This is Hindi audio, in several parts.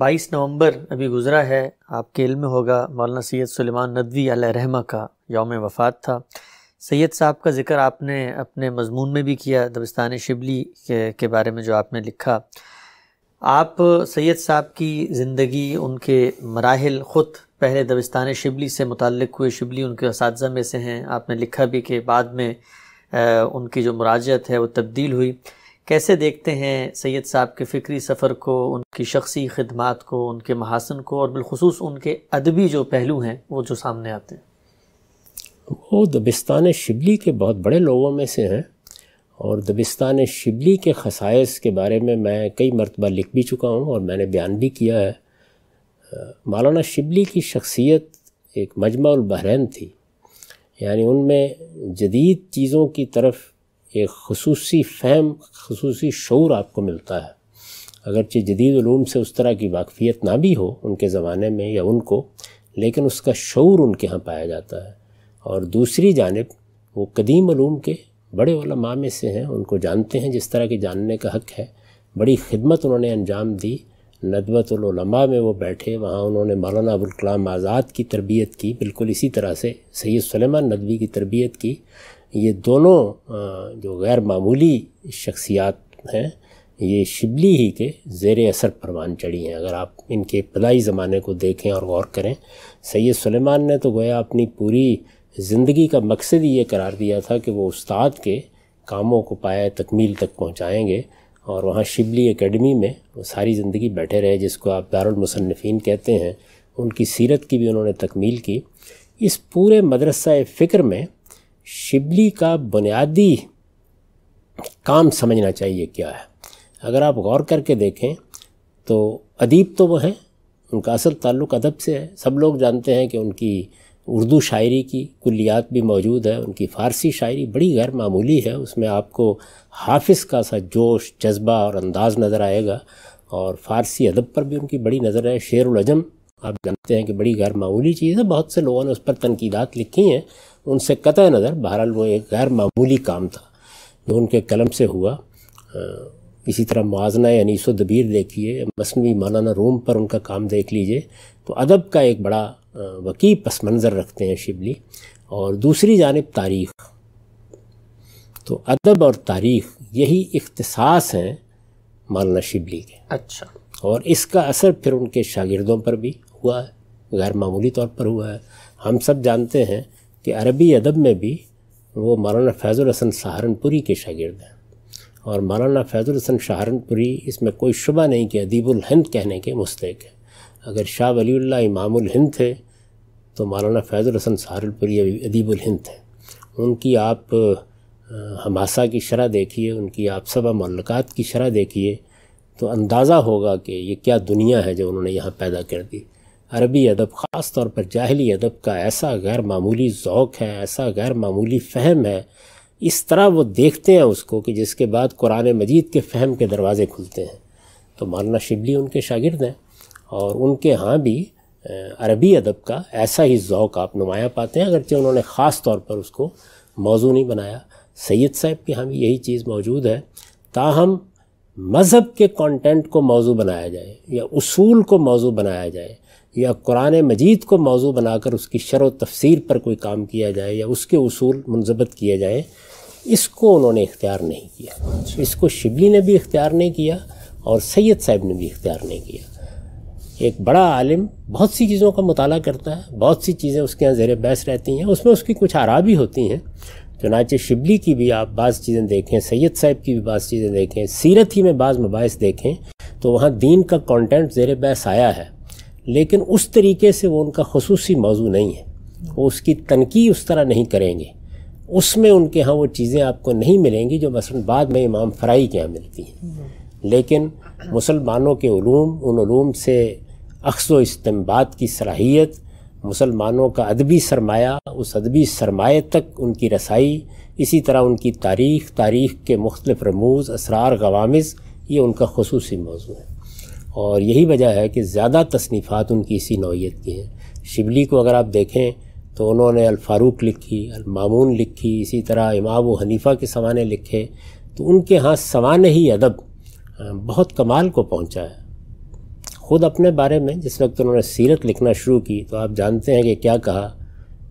22 नवंबर अभी गुजरा है आपके इल्म होगा मौलाना सैयद सुलेमान नदवी रहमा का योम वफ़ात था सैयद साहब का ज़िक्र आपने अपने मजमून में भी किया दबिस्तान शिबली के, के बारे में जो आपने लिखा आप सैयद साहब की ज़िंदगी उनके मराहल ख़ुद पहले दबिस्तान शिबली से मुतक़ हुए शिबली उनके उस में से हैं आपने लिखा भी कि बाद में आ, उनकी जो मुराजत है वो तब्दील हुई कैसे देखते हैं सैयद साहब के फ़िक्री सफ़र को उनकी शख्सी खदमात को उनके महासन को और बिलखसूस उनके अदबी जो पहलू हैं वो जो सामने आते हैं वो दबिस्तान शिबली के बहुत बड़े लोगों में से हैं और दबिस्तान शिबली के खसाइस के बारे में मैं कई मरतबा लिख भी चुका हूँ और मैंने बयान भी किया है मौलाना शिबली की शख्सियत एक मजमा बहरैन थी यानी उनमें जदीद चीज़ों की तरफ एक खसूसी फ़हम खसूसी शूर आपको मिलता है अगरचे जदीदूम से उस तरह की वाकफ़ियत ना भी हो उनके ज़माने में या उनको लेकिन उसका शूर उनके यहाँ पाया जाता है और दूसरी जानब वो कदीम लूम के बड़े वाला में से हैं उनको जानते हैं जिस तरह के जानने का हक़ है बड़ी खिदमत उन्होंने अंजाम दी नदवतलमा में वो बैठे वहाँ उन्होंने मौलाना अबुलकलाम आज़ाद की तरबियत की बिल्कुल इसी तरह से सैद सलेमान नदवी की तरबियत की ये दोनों जो गैर मामूली शख्सियात हैं ये शिबली ही के ज़ेर असर परवान चढ़ी हैं अगर आप इनके इब्तदाई ज़माने को देखें और गौर करें सैयद सुलेमान ने तो गोया अपनी पूरी ज़िंदगी का मकसद ही ये करार दिया था कि वो उस्ताद के कामों को पाए तकमील तक पहुँचाएँगे और वहाँ शिबली एकेडमी में वो सारी ज़िंदगी बैठे रहे जिसको आप दारुलमसनफ़ीन कहते हैं उनकी सीरत की भी उन्होंने तकमील की इस पूरे मदरसा फ़िक्र में शिबली का बुनियादी काम समझना चाहिए क्या है अगर आप गौर करके देखें तो अदीब तो वह हैं उनका असल ताल्लुक़ अदब से है सब लोग जानते हैं कि उनकी उर्दू शायरी की कुलियात भी मौजूद है उनकी फ़ारसी शायरी बड़ी गैर मामूली है उसमें आपको हाफिज़ का सा जोश जज्बा और अंदाज़ नज़र आएगा और फ़ारसी अदब पर भी उनकी बड़ी नज़र है शेर उजम आप जानते हैं कि बड़ी गैर मामूली चीज़ है बहुत से लोगों ने उस पर तनकीदात लिखी हैं उनसे कत नज़र बहरहाल वो एक गैर मामूली काम था जो उनके कलम से हुआ इसी तरह मुआजना अनीस दबीर देखिए मसनवी मौलाना रूम पर उनका काम देख लीजिए तो अदब का एक बड़ा वकी पस मंज़र रखते हैं शिबली और दूसरी जानब तारीख़ तो अदब और तारीख़ यही इख्तसास हैं मौलाना शिबली के अच्छा और इसका असर फिर उनके शागिरदों पर भी हुआ है गैर मामूली तौर पर हुआ है हम सब जानते हैं कि अरबी अदब में भी वो मौलाना फैज़ुल हसन सहारनपुरी के शागिर्द हैं और मौलाना फैज़ुल हसन सहारनपुरी इसमें कोई शुबा नहीं कि अदीबुल हिंद कहने के मुस्तक है अगर शाह वली इमाम हिंद थे तो मौलाना फैज़ुल हसन सहारनपुरी अदीबुल हिंद थे उनकी आप हमासा की शरह देखिए उनकी आप सबा मल्लक़ात की शरह देखिए तो अंदाज़ा होगा कि ये क्या दुनिया है जो उन्होंने यहाँ पैदा कर दी अरबी अदब ख़ास तौर पर जाहली अदब का ऐसा गैर मामूली ओक़ है ऐसा गैर मामूली फ़हम है इस तरह वो देखते हैं उसको कि जिसके बाद कुरान मजीद के फ़हम के दरवाज़े खुलते हैं तो मौलाना शिबली उनके शागिर्द हैं और उनके यहाँ भी अरबी अदब का ऐसा ही ओक़ आप नुमाया पाते हैं अगरचे उन्होंने ख़ास तौर पर उसको मौजू नहीं बनाया सैयद साहब के यहाँ भी यही चीज़ मौजूद है ताहम मज़हब के कंटेंट को मौजू बनाया जाए या उसूल को मौजू बनाया जाए या कुरान मजीद को मौजू बनाकर उसकी शर तफसीर पर कोई काम किया जाए या उसके असूल मनजबत किए जाएँ इसको उन्होंने इख्तियार नहीं किया इसको शिबली ने भी इख्तियार नहीं किया और सैयद साहब ने भी इख्तियार नहीं किया एक बड़ा आलिम बहुत सी चीज़ों का मताल करता है बहुत सी चीज़ें उसके यहाँ ज़ेर बहस रहती हैं उसमें उसकी कुछ आरा भी होती हैं चुनाचे शिबली की भी आप बाज़ चीज़ें देखें सैयद साहब की भी बाज़ चीज़ें देखें सीरत ही में बाज़ मबास देखें तो वहाँ दीन का कंटेंट ज़ेर बहस आया है लेकिन उस तरीके से वो उनका खसूसी मौजू नहीं है वो उसकी तनकी उस तरह नहीं करेंगे उसमें उनके यहाँ वो चीज़ें आपको नहीं मिलेंगी जो मसल बाद में इमाम फ्राई के यहाँ मिलती हैं लेकिन मुसलमानों के ूम उन से अक्सो इस्तेमाल की सलाहियत मुसलमानों का अदबी सरमाया उस अदबी सरमाए तक उनकी रसाई इसी तरह उनकी तारीख़ तारीख़ के मुख्तफ रमूज़ असरार गवामज़ ये उनका खसूसी मौजू है और यही वजह है कि ज़्यादा तसनीफ़ात उनकी इसी नौीयत की हैं शिबली को अगर आप देखें तो उन्होंने अलफ़ारूक लिखी अलमामून लिखी इसी तरह इमाम व हनीफ़ा के सवाने लिखे तो उनके यहाँ सवान ही अदब बहुत कमाल को पहुँचा है ख़ुद अपने बारे में जिस वक्त उन्होंने सीरत लिखना शुरू की तो आप जानते हैं कि क्या कहा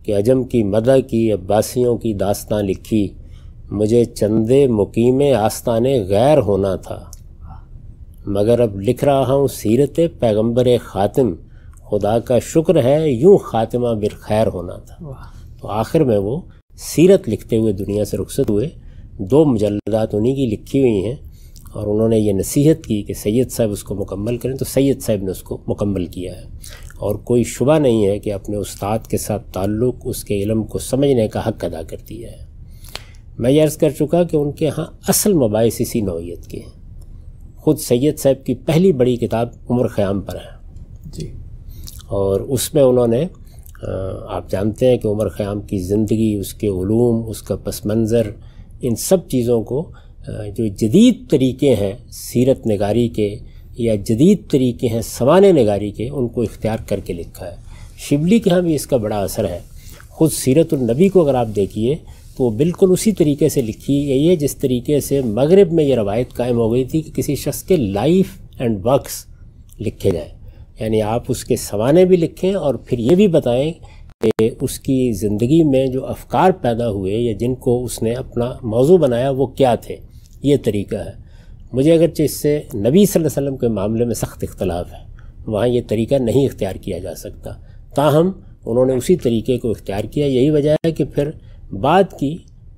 कि अजम की मदा की अब्बासियों की दास्तान लिखी मुझे चंदे मुकीम आस्तान गैर होना था मगर अब लिख रहा हूँ सीरत पैगम्बर ख़ातिम खुदा का शुक्र है यूँ ख़ातिमा बिर खैर होना था तो आखिर में वो सीरत लिखते हुए दुनिया से रुखसत हुए दो मुजलदात उन्हीं की लिखी हुई हैं और उन्होंने ये नसीहत की कि सैयद साहब उसको मुकम्मल करें तो सैयद साहब ने उसको मुकम्मल किया है और कोई शुबा नहीं है कि अपने उस्ताद के साथ ताल्लुक़ उसके इलम को समझने का हक़ अदा कर दिया है मैं यर्ज़ अर्ज़ कर चुका कि उनके यहाँ असल मबास इसी नौीयत के हैं ख़ुद सैयद साहब की पहली बड़ी किताब उम्र ख़याम पर है जी और उसमें उन्होंने आप जानते हैं कि उमर ख़याम की ज़िंदगी उसके ूम उसका पस मंज़र इन सब चीज़ों को जो जदीद तरीके हैं सीरत नगारी के या जदीद तरीके हैं सवान नगारी के उनको इख्तियार करके लिखा है शिबली के यहाँ भी इसका बड़ा असर है ख़ुद सीरतुलनबी को अगर आप देखिए तो बिल्कुल उसी तरीके से लिखी गई है जिस तरीके से मगरब में ये रवायत कायम हो गई थी कि किसी शख्स के लाइफ एंड वर्कस लिखे जाएँ यानी आप उसके सवाने भी लिखें और फिर ये भी बताएं कि उसकी ज़िंदगी में जो अफकार पैदा हुए या जिनको उसने अपना मौजू बनाया वो क्या थे ये तरीका है मुझे अगरचे इससे नबी सल्लल्लाहु वसल्लम के मामले में सख्त इख्तलाफ है वहाँ ये तरीका नहीं इख्तियार किया जा सकता ताहम उन्होंने उसी तरीके को इख्तियार किया यही वजह है कि फिर बाद की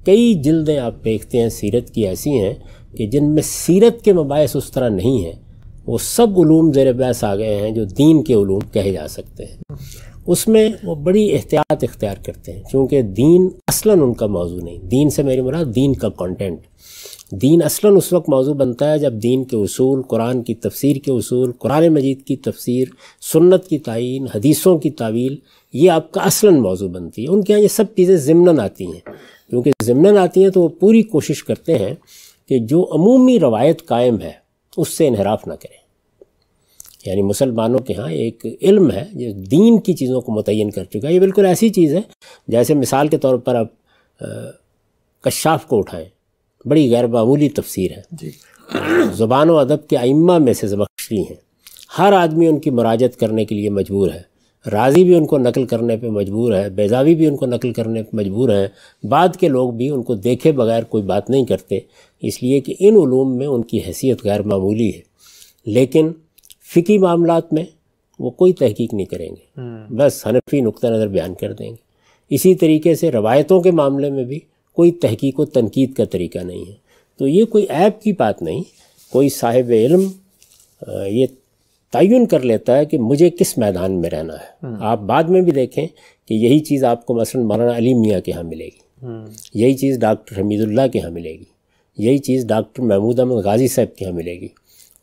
कई जिल्दें आप देखते हैं सीरत की ऐसी हैं कि जिनमें सीरत के मबास उस तरह नहीं हैं वो सब ूम जेर बैस आ गए हैं जो दीन के ूम कहे जा सकते हैं उसमें वो बड़ी एहतियात इख्तियार करते हैं क्योंकि दीन असला उनका मौजू नहीं दीन से मेरी मुराद दीन का कॉन्टेंट दीन असला उस वक्त मौजू बनता है जब दीन के असूल कुरान की तफसीर के असूल कुरान मजीद की तफसीर सुन्नत की तयन हदीसों की तावील ये आपका असला मौजू बनती है उनके यहाँ ये सब चीज़ें ज़मन आती हैं क्योंकि ज़मन आती हैं तो वो पूरी कोशिश करते हैं कि जो अमूमी रवायत कायम है उससे इनहराफ ना करें यानी मुसलमानों के यहाँ एक इल्म है जो दीन की चीज़ों को मुतिन कर चुका है ये बिल्कुल ऐसी चीज़ है जैसे मिसाल के तौर पर आप कशाफ को उठाएँ बड़ी गैर मामूली तफसीर है ज़ुबान व अदब के आइम्मा में से जबकशरी हैं हर आदमी उनकी मराजत करने के लिए मजबूर है राजी भी उनको नकल करने पर मजबूर है बेजावी भी उनको नकल करने पर मजबूर हैं बाद के लोग भी उनको देखे बगैर कोई बात नहीं करते इसलिए कि इन ूम में उनकी हैसियत गैर मामूली है लेकिन फ़िकी मामला में वो कोई तहकीक नहीं करेंगे हम्म। बस हनफी नुक़ नज़र बयान कर देंगे इसी तरीके से रवायतों के मामले में भी कोई तहकीक व तनकीद का तरीका नहीं है तो ये कोई ऐप की बात नहीं कोई साहिब इल्म ये तयन कर लेता है कि मुझे किस मैदान में रहना है हम्म। आप बाद में भी देखें कि यही चीज़ आपको मसलन मौलाना अली मियाँ के यहाँ मिलेगी हम्म। यही चीज़ डॉक्टर हमीदुल्ला के यहाँ मिलेगी यही चीज़ डॉक्टर महमूद अहमद गाजी साहब के यहाँ मिलेगी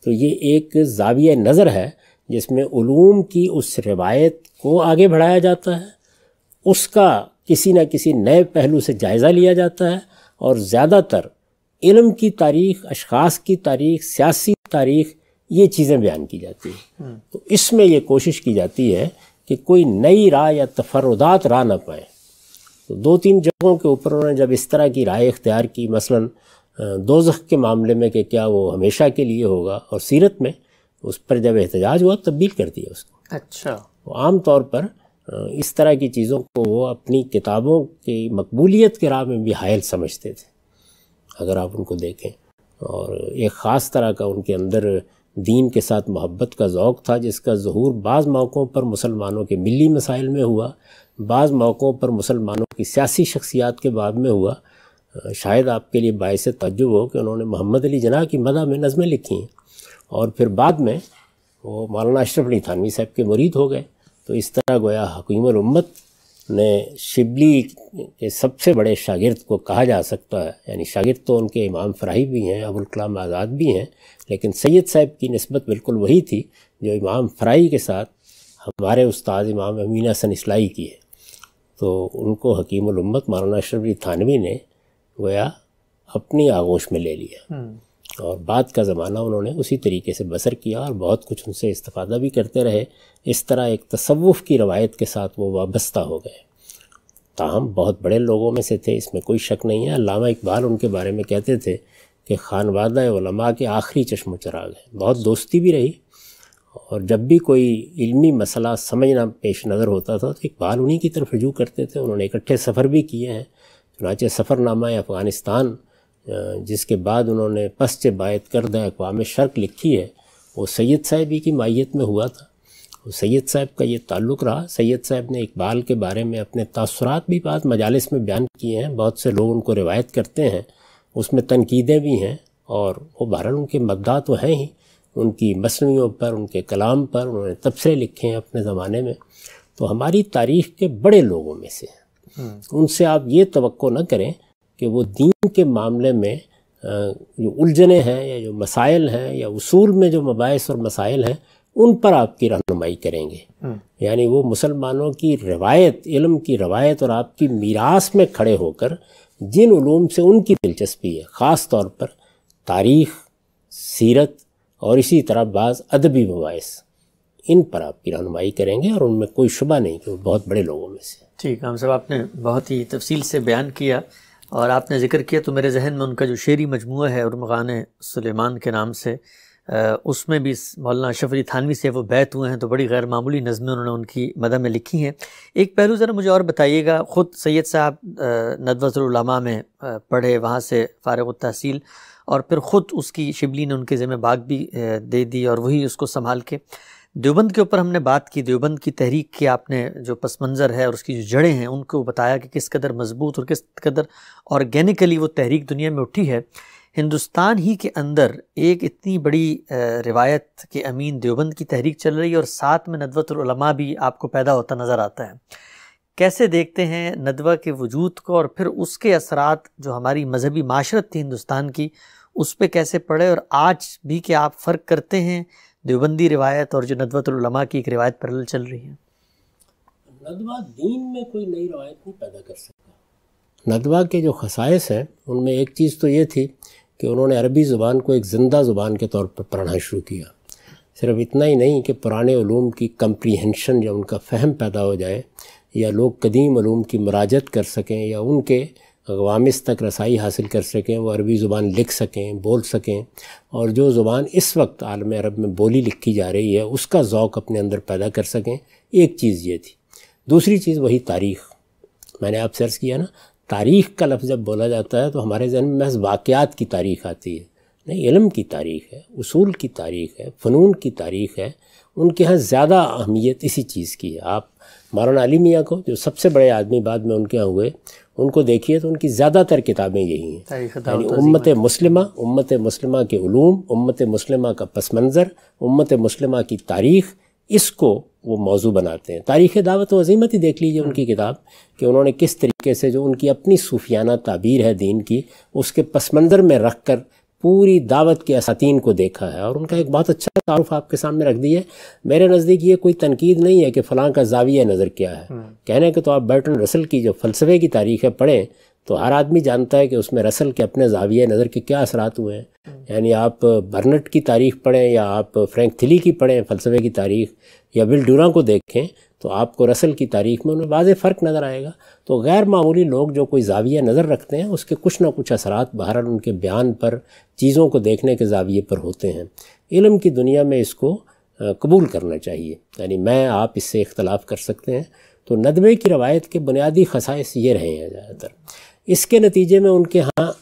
तो ये एक जाविया नज़र है जिसमें ूम की उस रिवायत को आगे बढ़ाया जाता है उसका किसी न किसी नए पहलू से जायज़ा लिया जाता है और ज़्यादातर इलम की तारीख अशास की तारीख सियासी तारीख ये चीज़ें बयान की जाती हैं हम्म। तो इसमें यह कोशिश की जाती है कि कोई नई राय या तफरदात राह ना पाए तो दो तीन जगहों के ऊपर उन्होंने जब इस तरह की राय इख्तियार की मसलन दोजख के मामले में कि क्या वो हमेशा के लिए होगा और सीरत में उस पर जब एहतजाज हुआ तब्दील कर दिया उसको अच्छा तो आम तौर पर इस तरह की चीज़ों को वो अपनी किताबों की मकबूलियत के राह में भी हायल समझते थे अगर आप उनको देखें और एक ख़ास तरह का उनके अंदर दीन के साथ मोहब्बत का ओक़ था जिसका जहूर बाज़ मौक़ों पर मुसलमानों के मिली मसाइल में हुआ बाज़ मौक़ों पर मुसलमानों की सियासी शख्सियात के बाद में हुआ शायद आपके लिए बायस तजुब हो कि उन्होंने मोहम्मद अली जना की मदा में नज़में लिखी हैं और फिर बाद में वो मौलाना अशरफ अली थानवी साहब के मुरीद हो गए तो इस तरह गोया हकीमर उम्मत ने शिबली के सबसे बड़े शागिर्द को कहा जा सकता है यानी शागिर्द तो उनके इमाम फ़राही भी हैं अबुल कलाम आज़ाद भी हैं लेकिन सैयद साहब की नस्बत बिल्कुल वही थी जो इमाम फ़राही के साथ हमारे उस्ताद इमाम अमीना सन इसलाई की है तो उनको हकीम उम्मत मौलाना शबरी थानवी ने गोया अपनी आगोश में ले लिया हम्म। और बाद का ज़माना उन्होंने उसी तरीके से बसर किया और बहुत कुछ उनसे इस्तफ़ादा भी करते रहे इस तरह एक तसवुफ़ की रवायत के साथ वो वाबस्ता हो गए ताहम बहुत बड़े लोगों में से थे इसमें कोई शक नहीं है अलामा इकबाल उनके बारे में कहते थे कि खानवादा के आखिरी चश्म चराग हैं बहुत दोस्ती भी रही और जब भी कोई इल्मी मसला समझना पेश नज़र होता था तो इकबाल उन्हीं की तरफ रजू करते थे उन्होंने इकट्ठे सफ़र भी किए हैं चुनाचे सफ़रनामा अफ़गानिस्तान जिसके बाद उन्होंने पश्च बायत करद अकवाम शर्क लिखी है वो सैयद साहब ही की माइत में हुआ था वो सैयद साहब का ये ताल्लुक़ रहा सैयद साहब ने इकबाल के बारे में अपने तसरत भी बात मजालस में बयान किए हैं बहुत से लोग उनको रिवायत करते हैं उसमें तनकीदें भी हैं और वो बहरहाल उनके मद्दा तो हैं ही उनकी मसनियों पर उनके कलाम पर उन्होंने तबसरे लिखे हैं अपने ज़माने में तो हमारी तारीख़ के बड़े लोगों में से हम्म। उनसे आप ये तो ना करें कि वो दीन के मामले में जो उलझने हैं या जो मसाइल हैं या उसूल में जो मबास और मसाइल हैं उन पर आपकी रहनुमाई करेंगे हम्म। यानी वो मुसलमानों की रवायत इलम की रवायत और आपकी मीरास में खड़े होकर जिन ूम से उनकी दिलचस्पी है ख़ास तौर पर तारीख़ सीरत और इसी तरह बाज़ अदबी मबास इन पर आपकी रहनुमाई करेंगे और उनमें कोई शुबा नहीं कि वो बहुत बड़े लोगों में से ठीक है हम सब आपने बहुत ही तफसील से बयान किया और आपने ज़िक्र किया तो मेरे जहन में उनका जो शेरी मजमू है उर्मगान सलेमान के नाम से उसमें भी मौलाना शफरी थानवी से वो बैत हुए हैं तो बड़ी गैर मामूली नज़में उन्होंने उनकी मदह में लिखी हैं एक पहलू ज़रा मुझे और बताइएगा ख़ुद सैयद साहब नदवतुलमा में पढ़े वहाँ से फ़ारग तहसील और फिर ख़ुद उसकी शिबली ने उनके ज़िम्मे बाग भी दे दी और वही उसको संभाल के देवबंद के ऊपर हमने बात की देवबंद की तहरीक की आपने जो पस मंज़र है और उसकी जो जड़ें हैं उनको बताया कि किस कदर मजबूत और किस कदर ऑर्गेनिकली वो तहरीक दुनिया में उठी है हिंदुस्तान ही के अंदर एक इतनी बड़ी रिवायत के अमीन देवबंद की तहरीक चल रही है और साथ में नदवतलमा भी आपको पैदा होता नज़र आता है कैसे देखते हैं नदवा के वजूद को और फिर उसके असरात जो हमारी मजहबी माशरत थी हिंदुस्तान की उस पर कैसे पड़े और आज भी क्या आप फ़र्क करते हैं देवबंदी रिवायत और जो नदवतुलमा की एक रिवायत पैरल चल रही है नदवा दीन में कोई नई रवायत नहीं पैदा कर सकता नदवा के जो खसाइस हैं उनमें एक चीज़ तो ये थी कि उन्होंने अरबी ज़ुबान को एक ज़िंदा ज़ुबान के तौर पर पढ़ना शुरू किया सिर्फ इतना ही नहीं कि पुराने ूम की कम्प्रीहेंशन या उनका फहम पैदा हो जाए या लोग कदीम की मराजत कर सकें या उनके अवामिस तक रसाई हासिल कर सकें वो अरबी ज़ुबान लिख सकें बोल सकें और जो ज़ुबान इस वक्त आलम अरब में बोली लिखी जा रही है उसका ओक़ अपने अंदर पैदा कर सकें एक चीज़ ये थी दूसरी चीज़ वही तारीख़ मैंने आप सर्च किया ना तारीख़ का लफ्ज़ जब बोला जाता है तो हमारे जहन में महज वाक़ात की तारीख़ आती है नहीं इलम की तारीख़ है उसूल की तारीख़ है फ़नून की तारीख़ है उनके यहाँ ज़्यादा अहमियत इसी चीज़ की है आप मौलाना अली को जो सबसे बड़े आदमी बाद में उनके यहाँ हुए उनको देखिए तो उनकी ज़्यादातर किताबें यही हैं यानी उम्मत मुस्लिमा उम्मत मुस्लिमा के ूम उम्मत मुस्लिमा का पस मंज़र उम्मत मुस्लिमा की तारीख़ इसको वो मौजू बनाते हैं तारीख़ दावत वजीमत ही देख लीजिए उनकी किताब कि उन्होंने किस तरीके से जो उनकी अपनी सूफियाना ताबीर है दीन की उसके पस मंज़र में रख कर पूरी दावत के असातीन को देखा है और उनका एक बहुत अच्छा तारुफ आपके सामने रख दिया है मेरे नज़दीक ये कोई तनकीद नहीं है कि फ़लाँ का जाविया नज़र क्या है हम्म। कहने के तो आप बर्टन रसल की जो फ़लसफ़े की तारीख़ है पढ़ें तो हर आदमी जानता है कि उसमें रसल के अपने जाविया नज़र के क्या असरात हुए हैं हम्म। यानी आप बर्नट की तारीख़ पढ़ें या आप फ्रैंक थिली की पढ़ें फ़लसफ़े की तारीख़ या बिल डूरा को देखें तो आपको रसल की तारीख में उनमें वाज फ़र्क नज़र आएगा तो गैर मामूली लोग जो कोई जाविया नज़र रखते हैं उसके कुछ ना कुछ असरात बाहर उनके बयान पर चीज़ों को देखने के जाविए पर होते हैं इलम की दुनिया में इसको कबूल करना चाहिए यानी मैं आप इससे इख्तलाफ कर सकते हैं तो नदबे की रवायत के बुनियादी खसाइस ये रहे हैं ज़्यादातर इसके नतीजे में उनके यहाँ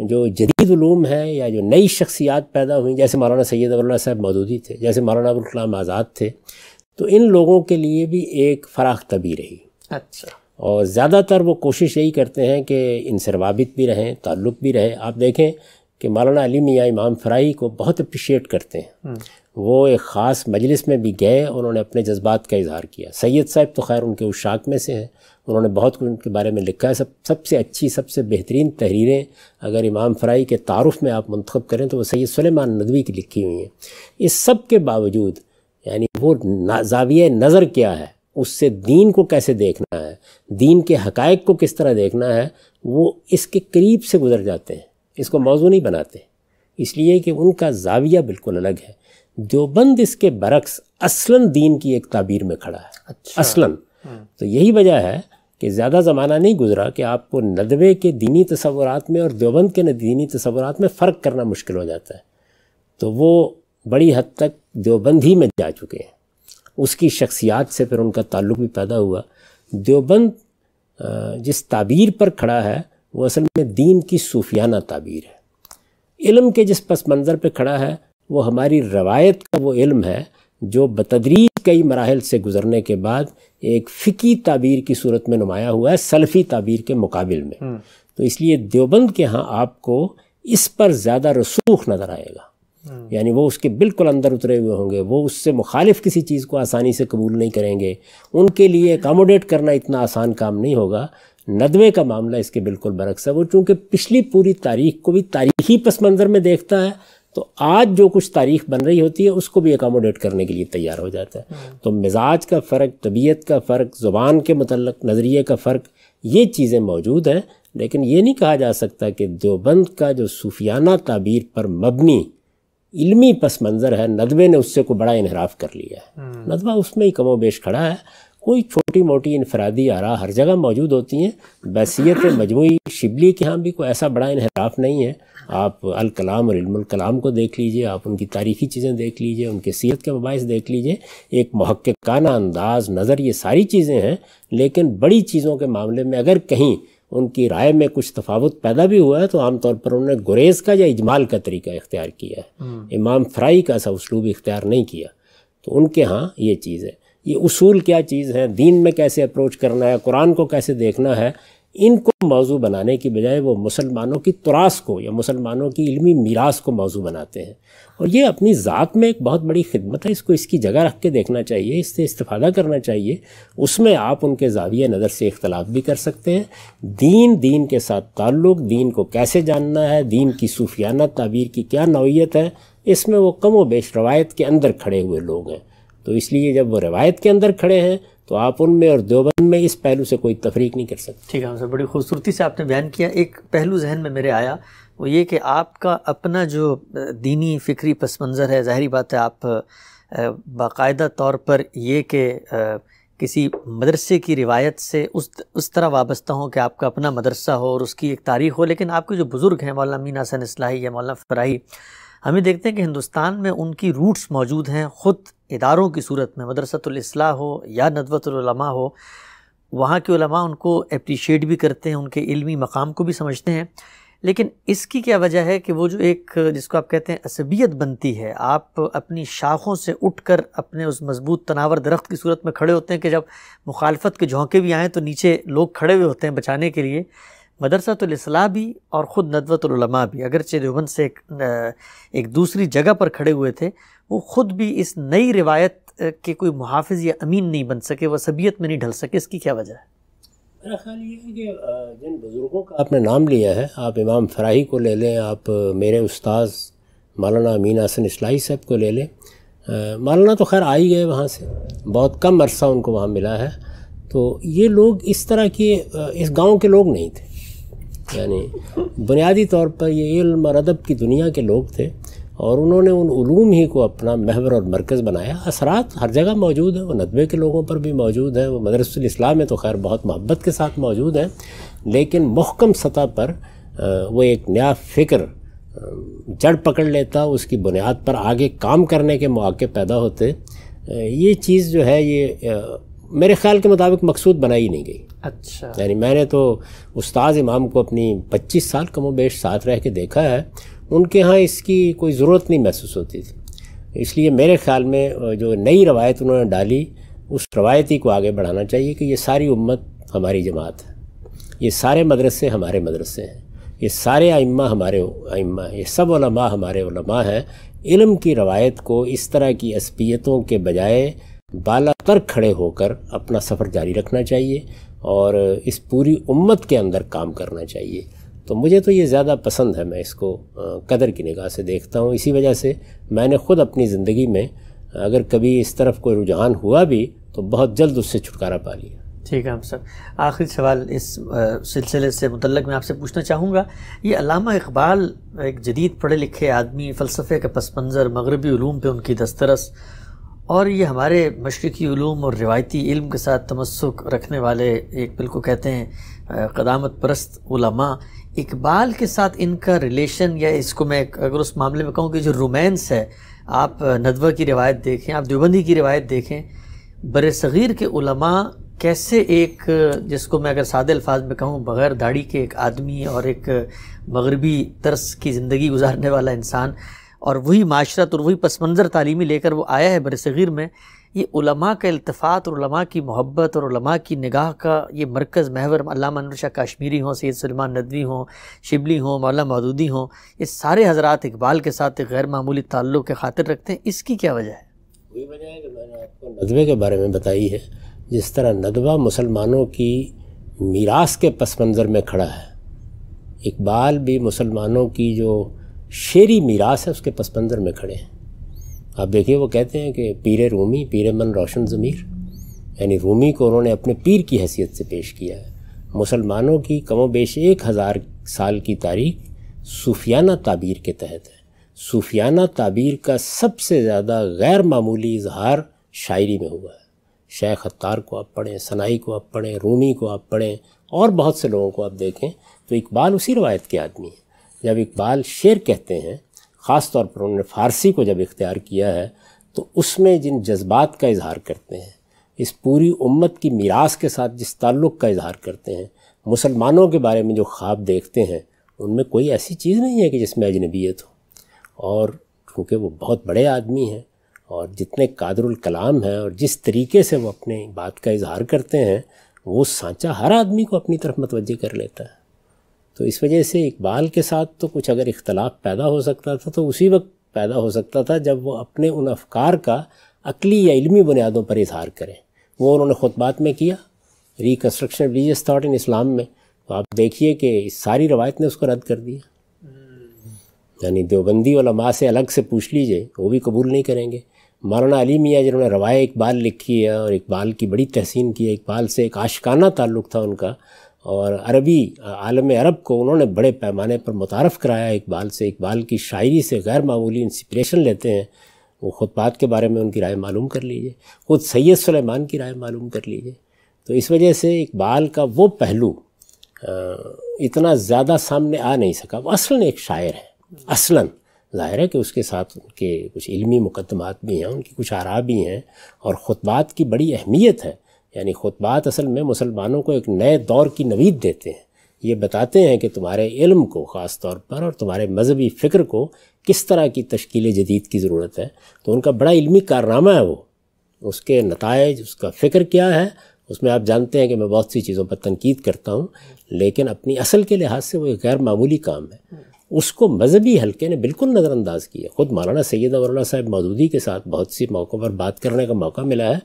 जो जदीद ूम है या जो नई शख्सियात पैदा हुई जैसे मौलाना सैद अबुल्ला साहब मौदूदी थे जैसे मौलाना अबुल आज़ाद थे तो इन लोगों के लिए भी एक फ़राख तबी रही अच्छा और ज़्यादातर वो कोशिश यही करते हैं कि इनसे रवाबित भी रहें ताल्लुक़ भी रहे आप देखें कि मौलाना अली मियाँ इमाम फ्राही को बहुत अप्रिशिएट करते हैं हम्म। वो एक ख़ास मजलिस में भी गए उन्होंने अपने जज्बात का इजहार किया सैयद साहब तो खैर उनके उशाक में से हैं उन्होंने बहुत कुछ उनके बारे में लिखा है सब सबसे अच्छी सबसे बेहतरीन तहरीरें अगर इमाम फ़राई के तारफ़ में आप मंतखब करें तो वो सैद सलेमान नदवी की लिखी हुई हैं इस सब के बावजूद यानी वो जाविय नज़र क्या है उससे दीन को कैसे देखना है दीन के हकायक को किस तरह देखना है वो इसके करीब से गुजर जाते हैं इसको मौजू नहीं बनाते इसलिए कि उनका जाविया बिल्कुल अलग है देवबंद इसके बरक्स असलन दीन की एक ताबीर में खड़ा है अच्छा। असलन हम्म। तो यही वजह है कि ज़्यादा ज़माना नहीं गुजरा कि आपको नदवे के दीनी तस्वूर में और देवबंद के दीनी तस्वूर में फ़र्क करना मुश्किल हो जाता है तो वो बड़ी हद तक देवबंद ही में जा चुके हैं उसकी शख्सियात से फिर उनका ताल्लुक भी पैदा हुआ देवबंद जिस ताबीर पर खड़ा है वो असल में दीन की सूफियाना ताबीर है इल्म के जिस पस मंज़र पर खड़ा है वो हमारी रवायत का वो इल्म है जो बतदरीज कई मराहल से गुज़रने के बाद एक फ़िकी ताबीर की सूरत में नुमाया हुआ है सलफ़ी ताबीर के मुकाबिल में हम्म। तो इसलिए देवबंद के यहाँ आपको इस पर ज़्यादा रसूख नज़र आएगा हम्म। यानी वो उसके बिल्कुल अंदर उतरे हुए होंगे वो उससे मुखालिफ किसी चीज़ को आसानी से कबूल नहीं करेंगे उनके लिए एकामोडेट करना इतना आसान काम नहीं होगा नदवे का मामला इसके बिल्कुल बरक्स है वो चूँकि पिछली पूरी तारीख को भी तारीखी पस मंज़र में देखता है तो आज जो कुछ तारीख बन रही होती है उसको भी एकामोडेट करने के लिए तैयार हो जाता है हम्म। तो मिजाज का फ़र्क तबीयत का फ़र्क ज़ुबान के मतलब नज़रिए का फ़र्क ये चीज़ें मौजूद हैं लेकिन ये नहीं कहा जा सकता कि देवबंद का जो सूफियाना ताबीर पर मबनी इल्मी पस मंज़र है नदवे ने उससे को बड़ा इनहराफ कर लिया है हम्म। नदवा उसमें ही बेश खड़ा है कोई छोटी मोटी इनफरादी आरा हर जगह मौजूद होती हैं बैसीत मजमू शिबली के यहाँ भी कोई ऐसा बड़ा इनहराफ नहीं है आप अलकलाम और इल्मकलाम को देख लीजिए आप उनकी तारीखी चीज़ें देख लीजिए उनके सीरत के मबास देख लीजिए एक महक्काना अंदाज नज़र ये सारी चीज़ें हैं लेकिन बड़ी चीज़ों के मामले में अगर कहीं उनकी राय में कुछ तफावत पैदा भी हुआ है तो आमतौर पर उन्होंने गुरेज का या इजमाल का तरीका इख्तियार किया है हम्म। इमाम फ्राई का ऐसा उसलूब इख्तियार नहीं किया तो उनके यहाँ ये चीज़ है ये उसूल क्या चीज़ है दीन में कैसे अप्रोच करना है कुरान को कैसे देखना है इनको मौजू बनाने की बजाय वो मुसलमानों की तुरास को या मुसलमानों की इल्मी मीरास को मौजू बनाते हैं और ये अपनी ज़ात में एक बहुत बड़ी खिदमत है इसको इसकी जगह रख के देखना चाहिए इससे इस्तफादा करना चाहिए उसमें आप उनके ज़ाविया नज़र से इख्तलाफ भी कर सकते हैं दीन दीन के साथ ताल्लुक़ दीन को कैसे जानना है दीन की सूफियाना ताबीर की क्या नौीयत है इसमें वो कम व बेश रवायत के अंदर खड़े हुए लोग हैं तो इसलिए जब वो रवायत के अंदर खड़े हैं तो आप उनमें और देवबंद में इस पहलू से कोई तफरीक नहीं कर सकते ठीक है सर बड़ी खूबसूरती से आपने बयान किया एक पहलू जहन में मेरे आया वो ये कि आपका अपना जो दीनी फ़िक्री पस मंज़र है ज़ाहरी बात है आप बाकायदा तौर पर ये कि किसी मदरसे की रिवायत से उस उस तरह वाबस्ता हों कि आपका अपना मदरसा हो और उसकी एक तारीख़ हो लेकिन आपके जो बुज़ुर्ग हैं मौलाना मीना हसन इसलाही या मौलाना फ़राही हमें देखते हैं कि हिंदुस्तान में उनकी रूट्स मौजूद हैं ख़ुद इदारों की सूरत में मदरसतुलसलाह हो या नदवतमा हो वहाँ के उलमा उनको अप्रिशिएट भी करते हैं उनके इल्मी मकाम को भी समझते हैं लेकिन इसकी क्या वजह है कि वो जो एक जिसको आप कहते हैं असबियत बनती है आप अपनी शाखों से उठकर अपने उस मजबूत तनावर दरख्त की सूरत में खड़े होते हैं कि जब मुखालफत के झोंके भी आएँ तो नीचे लोग खड़े हुए होते हैं बचाने के लिए मदरसतुलसलाह भी और ख़ुद नदवतलमा भी अगरचे देवबंद से एक एक दूसरी जगह पर खड़े हुए थे वो ख़ुद भी इस नई रिवायत के कोई मुहाफ़ या अमीन नहीं बन सके सबीयत में नहीं ढल सके इसकी क्या वजह है मेरा ख्याल ये है कि जिन बुज़ुर्गों का आपने नाम लिया है आप इमाम फ़राही को ले लें आप मेरे उस्ताद मौलाना अमीन हसन इसलाही साहब को ले लें मौलाना तो खैर आ ही गए वहाँ से बहुत कम अरसा उनको वहाँ मिला है तो ये लोग इस तरह के इस गांव के लोग नहीं थे यानी बुनियादी तौर पर ये इल्म और अदब की दुनिया के लोग थे और उन्होंने उन उलूम ही को अपना महवर और मरकज़ बनाया असरात हर जगह मौजूद हैं वो नदबे के लोगों पर भी मौजूद हैं वो मदरसलाम में तो खैर बहुत मोहब्बत के साथ मौजूद हैं लेकिन महकम सतह पर वो एक नया फ़िक्र जड़ पकड़ लेता उसकी बुनियाद पर आगे काम करने के मौके पैदा होते ये चीज़ जो है ये मेरे ख्याल के मुताबिक मकसूद बनाई नहीं गई अच्छा यानी मैंने तो उस्ताद इमाम को अपनी 25 साल कमो बेश साथ रह के देखा है उनके यहाँ इसकी कोई ज़रूरत नहीं महसूस होती थी इसलिए मेरे ख्याल में जो नई रवायत उन्होंने डाली उस रवायती को आगे बढ़ाना चाहिए कि ये सारी उम्मत हमारी जमात है ये सारे मदरसे हमारे मदरसे हैं ये सारे आइम्मा हमारे आइम्मा ये सब उलमा हमारे उलमा हैं इलम की रवायत को इस तरह की असबियतों के बजाय बाला तर खड़े होकर अपना सफ़र जारी रखना चाहिए और इस पूरी उम्मत के अंदर काम करना चाहिए तो मुझे तो ये ज़्यादा पसंद है मैं इसको कदर की निगाह से देखता हूँ इसी वजह से मैंने ख़ुद अपनी ज़िंदगी में अगर कभी इस तरफ कोई रुझान हुआ भी तो बहुत जल्द उससे छुटकारा पा लिया ठीक है हम सर आखिरी सवाल इस सिलसिले से मुतलक मैं आपसे पूछना चाहूँगा ये अलामा इकबाल एक जदीद पढ़े लिखे आदमी फ़लसफ़े के पस मंज़र मगरबी ूम पर उनकी दस्तरस और ये हमारे मशरकी ूम और रिवायती इल्म के साथ तमस्क रखने वाले एक बिल्कुल कहते हैं कदामत परस्त उलमा इकबाल के साथ इनका रिलेशन या इसको मैं अगर उस मामले में कहूँ कि जो रोमांस है आप नदवा की रिवायत देखें आप देवबंदी की रिवायत देखें बर सग़ीर के उलमा कैसे एक जिसको मैं अगर सादे अल्फाज में कहूँ बग़ैर दाढ़ी के एक आदमी और एक मगरबी तर्स की ज़िंदगी गुजारने वाला इंसान और वही माशरत और वही पस मंज़र तालीमी लेकर वो आया है बरसग़ीर में ये उलमा का अल्तफ़ात और उलमा की मोहब्बत और उलमा की निगाह का ये मरकज़ महवर अल्लामा अनवर शाह काश्मीरी हों सैद सलमान नदवी हों शिबली हों मौला मदूदी हों ये सारे हजरा इकबाल के साथ एक गैर मामूली ताल्लुक़ के खातिर रखते हैं इसकी क्या वजह है वही वजह है कि मैंने आपको नदवे के बारे में बताई है जिस तरह नदवा मुसलमानों की मीरास के पस मंज़र में खड़ा है इकबाल भी मुसलमानों की जो शेरी मीरास है उसके पस मंज़र में खड़े हैं आप देखिए वो कहते हैं कि पीर रूमी पीर मन रोशन ज़मीर यानी रूमी को उन्होंने अपने पीर की हैसियत से पेश किया है मुसलमानों की कमो बेश एक हज़ार साल की तारीख सूफियाना ताबीर के तहत है सूफियाना ताबीर का सबसे ज़्यादा गैर मामूली इजहार शायरी में हुआ है शेख अत्तार को आप पढ़ें सनाई को आप पढ़ें रूमी को आप पढ़ें और बहुत से लोगों को आप देखें तो इकबाल उसी रवायत के आदमी है जब इकबाल शेर कहते हैं ख़ास तौर पर उन्होंने फ़ारसी को जब इख्तियार किया है तो उसमें जिन जज्बात का इजहार करते हैं इस पूरी उम्मत की मीरास के साथ जिस ताल्लुक़ का इजहार करते हैं मुसलमानों के बारे में जो ख्वाब देखते हैं उनमें कोई ऐसी चीज़ नहीं है कि जिसमें अजनबीत हो और क्योंकि वो बहुत बड़े आदमी हैं और जितने कादरुल कलाम हैं और जिस तरीके से वो अपने बात का इजहार करते हैं वो सांचा हर आदमी को अपनी तरफ मतवजह कर लेता है तो इस वजह से इकबाल के साथ तो कुछ अगर इख्तलाफ पैदा हो सकता था तो उसी वक्त पैदा हो सकता था जब वो अपने उन अफकार का अकली या इलमी बुनियादों पर इजहार करें वो उन्होंने खुतबात में किया reconstruction religious thought in Islam में तो आप देखिए कि इस सारी रवायत ने उसको रद्द कर दिया यानी देवबंदी वाला माँ से अलग से पूछ लीजिए वो भी कबूल नहीं करेंगे मौलाना अली मियाँ जिन्होंने रवाय इकबाल लिखी है और इकबाल की बड़ी तहसीन की है इकबाल से एक आशकाना ताल्लुक़ था उनका और अरबी आलम अरब को उन्होंने बड़े पैमाने पर मुतारफ़ कराया इकबाल से इकबाल की शायरी से गैर मामूली इंस्परेशन लेते हैं वो खुतबात के बारे में उनकी राय मालूम कर लीजिए खुद सैयद सुलेमान की राय मालूम कर लीजिए तो इस वजह से इकबाल का वो पहलू इतना ज़्यादा सामने आ नहीं सका वो असल एक शायर है असला ज़ाहिर है कि उसके साथ उनके कुछ इल्मी मुकदमात भी हैं उनकी कुछ आरा भी हैं और ख़ुतबात की बड़ी अहमियत है यानी खुतबात असल में मुसलमानों को एक नए दौर की नवीद देते हैं ये बताते हैं कि तुम्हारे इल्म को ख़ास तौर पर और तुम्हारे मजहबी फ़िक्र को किस तरह की तश्कील जदीद की ज़रूरत है तो उनका बड़ा इलमी कारनामा है वो उसके नतज उसका फ़िक्र क्या है उसमें आप जानते हैं कि मैं बहुत सी चीज़ों पर तनकीद करता हूँ लेकिन अपनी असल के लिहाज से वो एक गैर मामूली काम है उसको मजहबी हल्के ने बिल्कुल नज़रअंदाज किया ख़ुद मौलाना सैद अवरला साहब मौदूदी के साथ बहुत सी मौक़ों पर बात करने का मौका मिला है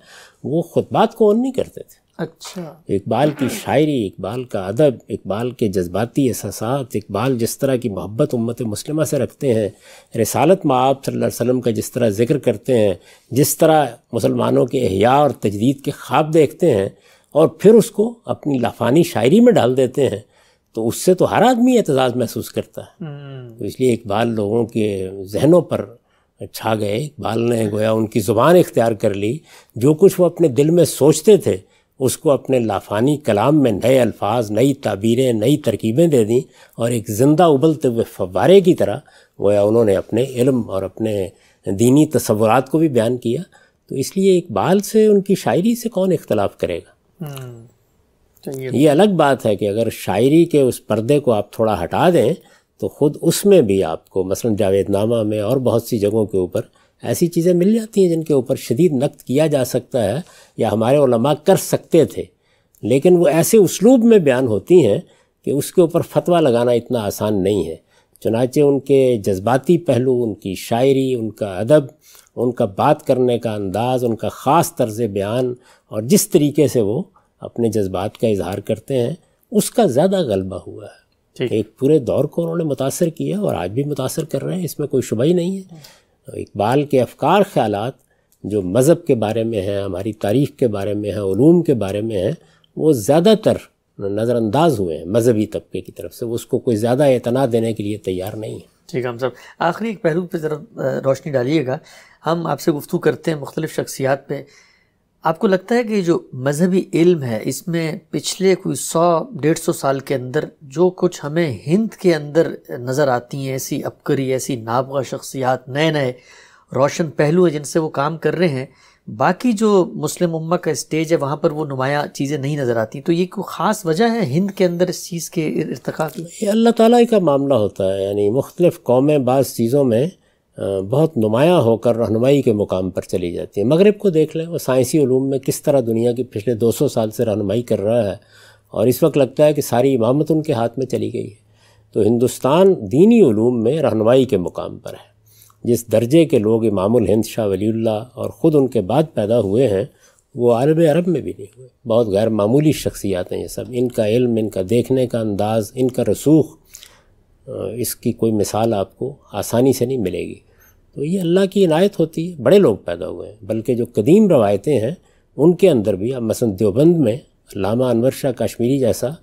वो खुतबात को ऑन नहीं करते थे अच्छा इकबाल की शायरी इकबाल का अदब इकबाल के जज्बाती एहसास इकबाल जिस तरह की मोहब्बत उम्मत मुस्लिमा से रखते हैं रसालत माब वसल्लम का जिस तरह ज़िक्र करते हैं जिस तरह मुसलमानों के अहिया और तजदीद के ख्वाब देखते हैं और फिर उसको अपनी लाफानी शायरी में डाल देते हैं तो उससे तो हर आदमी एतजाज़ महसूस करता है हम्म। तो इसलिए इकबाल लोगों के जहनों पर छा गए इकबाल ने गोया उनकी ज़ुबान इख्तियार कर ली जो कुछ वो अपने दिल में सोचते थे उसको अपने लाफानी कलाम में नए अल्फाज नई ताबीरें नई तरकीबें दे दी और एक ज़िंदा उबलते हुए फवारे की तरह गोया उन्होंने अपने इल्म और अपने दीनी तस्वुरात को भी बयान किया तो इसलिए इकबाल से उनकी शायरी से कौन इख्तलाफ करेगा हम्म, ये अलग बात है कि अगर शायरी के उस पर्दे को आप थोड़ा हटा दें तो ख़ुद उसमें भी आपको मसलन जावेदनामा में और बहुत सी जगहों के ऊपर ऐसी चीज़ें मिल जाती हैं जिनके ऊपर शदीद नक्त किया जा सकता है या हमारे उलमा कर सकते थे लेकिन वो ऐसे उसलूब में बयान होती हैं कि उसके ऊपर फतवा लगाना इतना आसान नहीं है चनाचे उनके जज्बाती पहलू उनकी शायरी उनका अदब उनका बात करने का अंदाज़ उनका ख़ास तर्ज बयान और जिस तरीके से वो अपने जज्बात का इजहार करते हैं उसका ज़्यादा गलबा हुआ है एक पूरे दौर को उन्होंने मुतासर किया और आज भी मुतासर कर रहे हैं इसमें कोई शुबा ही नहीं है तो इकबाल के अफकार ख्याल जो मज़हब के बारे में हैं हमारी तारीख़ के बारे में हैं ूम के बारे में हैं वो ज़्यादातर नज़रअंदाज हुए हैं मजहबी तबके की तरफ से उसको कोई ज़्यादा एतना देने के लिए तैयार नहीं है ठीक है हम सब आखिरी एक पहलू पर ज़रा रोशनी डालिएगा हम आपसे गुफ्तु करते हैं मुख्तलिफ़ शख्सियात पर आपको लगता है कि जो मज़हबी इल्म है इसमें पिछले कोई सौ डेढ़ सौ साल के अंदर जो कुछ हमें हिंद के अंदर नज़र आती हैं ऐसी अपकरी ऐसी नाबगा शख्सियात नए नए रोशन पहलू हैं जिनसे वो काम कर रहे हैं बाकी जो मुस्लिम उम्मा का स्टेज है वहाँ पर वो नुमाया चीज़ें नहीं नज़र आती तो ये कोई ख़ास वजह है हिंद के अंदर इस चीज़ के इरतका की अल्लाह ताला का मामला होता है यानी मुख्तलिफ़ कौमें बाज़ चीज़ों में बहुत नुमाया होकर रहनुमाई के मुकाम पर चली जाती है मगरब को देख लें वो साइंसी ूम में किस तरह दुनिया की पिछले 200 साल से रहनुमाई कर रहा है और इस वक्त लगता है कि सारी इमामत उनके हाथ में चली गई है तो हिंदुस्तान दीनी ूम में रहनुमाई के मुकाम पर है जिस दर्जे के लोग इमाम हिंद शाह वलील्ला और ख़ुद उनके बाद पैदा हुए हैं वो अरब अरब में भी नहीं हुए बहुत गैर मामूली शख्सियात हैं ये सब इनका इल्म इनका देखने का अंदाज़ इनका रसूख इसकी कोई मिसाल आपको आसानी से नहीं मिलेगी तो ये अल्लाह की इनायत होती है बड़े लोग पैदा हुए हैं बल्कि जो कदीम रवायतें हैं उनके अंदर भी अब मसन देवबंद में लामा अनवर शाह कश्मीरी जैसा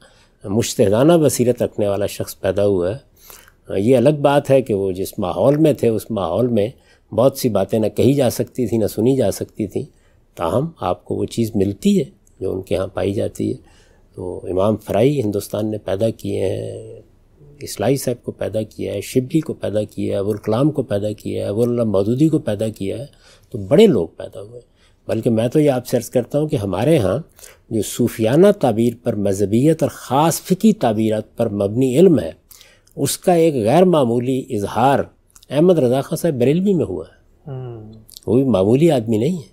मुश्तदाना बसीरत रखने वाला शख्स पैदा हुआ है ये अलग बात है कि वो जिस माहौल में थे उस माहौल में बहुत सी बातें ना कही जा सकती थी ना सुनी जा सकती थी ताहम आपको वो चीज़ मिलती है जो उनके यहाँ पाई जाती है तो इमाम फ्राई हिंदुस्तान ने पैदा किए हैं इसलाई साहब को पैदा किया है शिबली को पैदा किया है अबुल कलाम को पैदा किया है अबुल मदूदी को पैदा किया है तो बड़े लोग पैदा हुए बल्कि मैं तो ये आपसे अर्ज़ करता हूँ कि हमारे यहाँ जो सूफियाना ताबीर पर मजहबियत और ख़ास फ़िकी ताबीरत पर मबनी इल्म है उसका एक गैर मामूली इजहार अहमद रजा खां साहब बरेलवी में हुआ है हम्म। वो भी मामूली आदमी नहीं है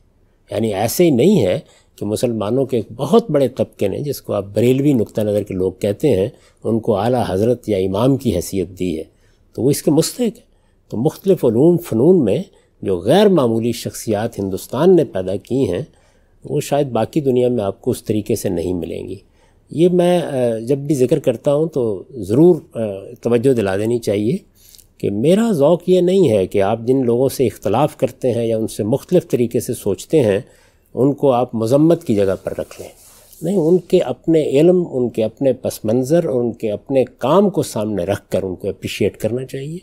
यानी ऐसे ही नहीं है तो मुसलमानों के एक बहुत बड़े तबके ने जिसको आप बरेलवी नुक़ा नज़र के लोग कहते हैं उनको आला हज़रत या इमाम की हैसियत दी है तो वो इसके मुस्तक है तो मुख्तलूम फ़नून में जो गैर मामूली शख्सियात हिंदुस्तान ने पैदा की हैं वो शायद बाकी दुनिया में आपको उस तरीके से नहीं मिलेंगी ये मैं जब भी ज़िक्र करता हूँ तो ज़रूर तवज्जो दिला देनी चाहिए कि मेरा ओक़ ये नहीं है कि आप जिन लोगों से इख्तलाफ़ करते हैं या उनसे मुख्तलिफ़ तरीके से सोचते हैं उनको आप मजम्मत की जगह पर रख लें नहीं उनके अपने इलम उनके अपने पस मंज़र और उनके अपने काम को सामने रख कर उनको अप्रिशिएट करना चाहिए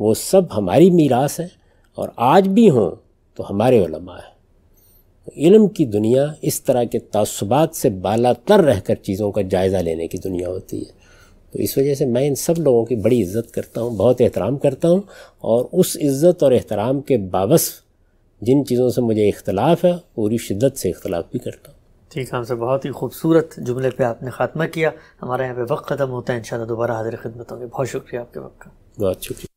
वो सब हमारी मीरास है और आज भी हों तो हमारे उलमा है इलम की दुनिया इस तरह के तसुबात से बाला तर रह कर चीज़ों का जायज़ा लेने की दुनिया होती है तो इस वजह से मैं इन सब लोगों की बड़ी इज़्ज़त करता हूँ बहुत एहतराम करता हूँ और उस इज़्ज़त और एहतराम के बावस जिन चीज़ों से मुझे इख्तलाफ है पूरी शिद्दत से इख्तलाफ भी करता हूँ ठीक है हमसे बहुत ही खूबसूरत जुमले पे आपने ख़ात्मा किया हमारे यहाँ पे वक्त ख़त्म होता है इन दोबारा हाजिर खिदमत होंगे बहुत शुक्रिया आपके वक्त का बहुत शुक्रिया